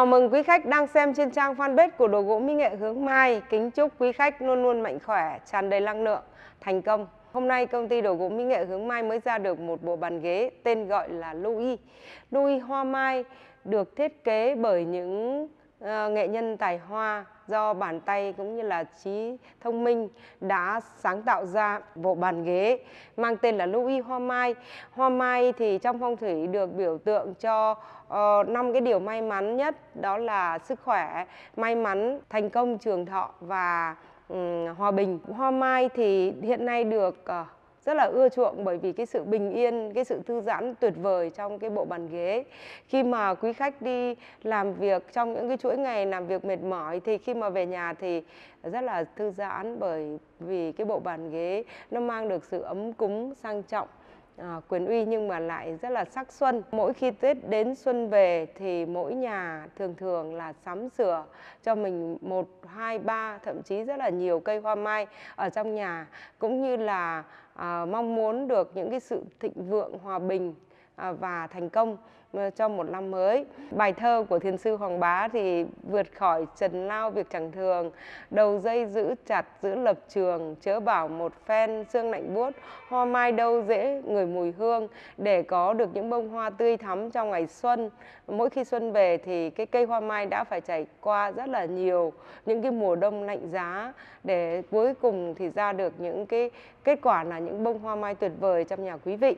Chào mừng quý khách đang xem trên trang fanpage của đồ gỗ Mỹ Nghệ Hướng Mai. Kính chúc quý khách luôn luôn mạnh khỏe, tràn đầy năng lượng, thành công. Hôm nay công ty đồ gỗ Mỹ Nghệ Hướng Mai mới ra được một bộ bàn ghế tên gọi là Louis. Louis Hoa Mai được thiết kế bởi những Ờ, nghệ nhân tài hoa do bàn tay cũng như là trí thông minh đã sáng tạo ra bộ bàn ghế mang tên là Louis Hoa Mai. Hoa Mai thì trong phong thủy được biểu tượng cho ờ, năm uh, cái điều may mắn nhất đó là sức khỏe, may mắn, thành công, trường thọ và um, hòa bình. Hoa Mai thì hiện nay được uh, rất là ưa chuộng bởi vì cái sự bình yên cái sự thư giãn tuyệt vời trong cái bộ bàn ghế khi mà quý khách đi làm việc trong những cái chuỗi ngày làm việc mệt mỏi thì khi mà về nhà thì rất là thư giãn bởi vì cái bộ bàn ghế nó mang được sự ấm cúng sang trọng à, quyền uy nhưng mà lại rất là sắc xuân. Mỗi khi Tết đến xuân về thì mỗi nhà thường thường là sắm sửa cho mình một hai ba thậm chí rất là nhiều cây hoa mai ở trong nhà cũng như là à, mong muốn được những cái sự thịnh vượng, hòa bình à, và thành công Ờ, cho một năm mới. Bài thơ của thiền sư Hoàng Bá thì vượt khỏi trần lao việc chẳng thường, đầu dây giữ chặt giữ lập trường, chớ bảo một phen xương lạnh buốt, hoa mai đâu dễ người mùi hương để có được những bông hoa tươi thắm trong ngày xuân. Mỗi khi xuân về thì cái cây hoa mai đã phải trải qua rất là nhiều những cái mùa đông lạnh giá để cuối cùng thì ra được những cái kết quả là những bông hoa mai tuyệt vời trong nhà quý vị.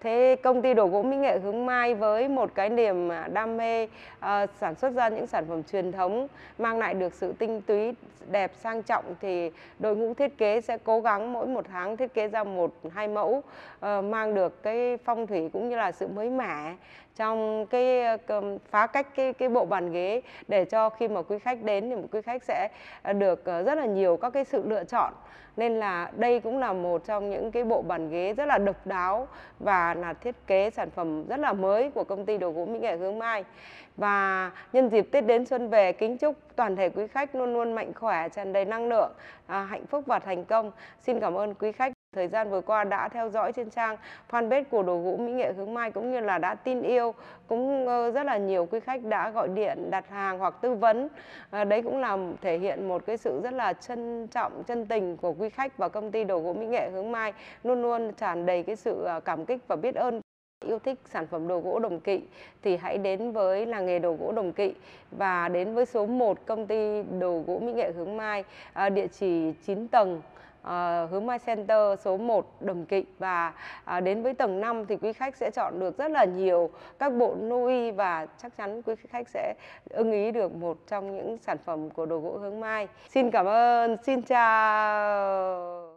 Thế công ty đồ gỗ mỹ nghệ hướng mai với một cái niềm à, đam mê à, sản xuất ra những sản phẩm truyền thống mang lại được sự tinh túy đẹp sang trọng thì đội ngũ thiết kế sẽ cố gắng mỗi một tháng thiết kế ra một hai mẫu à, mang được cái phong thủy cũng như là sự mới mẻ trong cái ờ, phá cách cái cái bộ bàn ghế để cho khi mà quý khách đến thì một quý khách sẽ được rất là nhiều các cái sự lựa chọn nên là đây cũng là một trong những cái bộ bàn ghế rất là độc đáo và là thiết kế sản phẩm rất là mới của công công ty đồ gỗ Mỹ Nghệ Hướng Mai. Và nhân dịp Tết đến xuân về, kính chúc toàn thể quý khách luôn luôn mạnh khỏe, tràn đầy năng lượng, à, hạnh phúc và thành công. Xin cảm ơn quý khách thời gian vừa qua đã theo dõi trên trang fanpage của đồ gỗ mỹ nghệ hướng mai cũng như là đã tin yêu cũng ờ, rất là nhiều quý khách đã gọi điện đặt hàng hoặc tư vấn à, đấy cũng là thể hiện một cái sự rất là trân trọng chân tình của quý khách và công ty đồ gỗ mỹ nghệ hướng mai luôn luôn tràn đầy cái sự ờ, cảm kích và biết ơn yêu thích sản phẩm đồ gỗ Đồng Kỵ thì hãy đến với làng nghề đồ gỗ Đồng Kỵ và đến với số 1 công ty đồ gỗ mỹ nghệ Hướng Mai à, địa chỉ 9 tầng à, hướng Mai Center số 1 Đồng Kỵ và à, đến với tầng 5 thì quý khách sẽ chọn được rất là nhiều các bộ nuôi và chắc chắn quý khách sẽ ưng ý được một trong những sản phẩm của đồ gỗ Hướng Mai. Xin cảm ơn, xin chào.